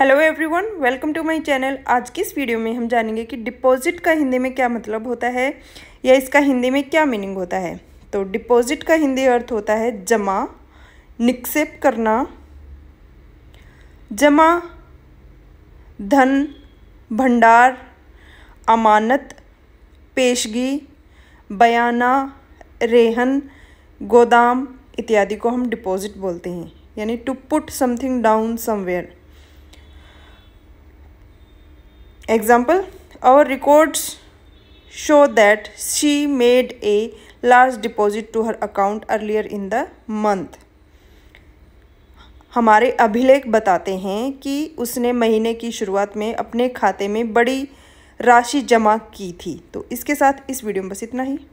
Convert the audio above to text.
Hello everyone welcome to my channel आज की इस वीडियो में हम जानेंगे कि डिपॉजिट का हिंदी में क्या मतलब होता है या इसका हिंदी में क्या मीनिंग होता है तो डिपॉजिट का हिंदी अर्थ होता है जमा निक्षेप करना जमा धन भंडार अमानत पेशगी बयाना रेहन गोदाम इत्यादि को हम डिपॉजिट बोलते हैं यानी to put something down somewhere Example Our records show that she made a large deposit to her account earlier in the month. हमारे अभिलेख बताते हैं कि उसने महीने की शुरुआत में अपने खाते में बड़ी राशि जमा की थी तो इसके साथ इस वीडियो में बस इतना ही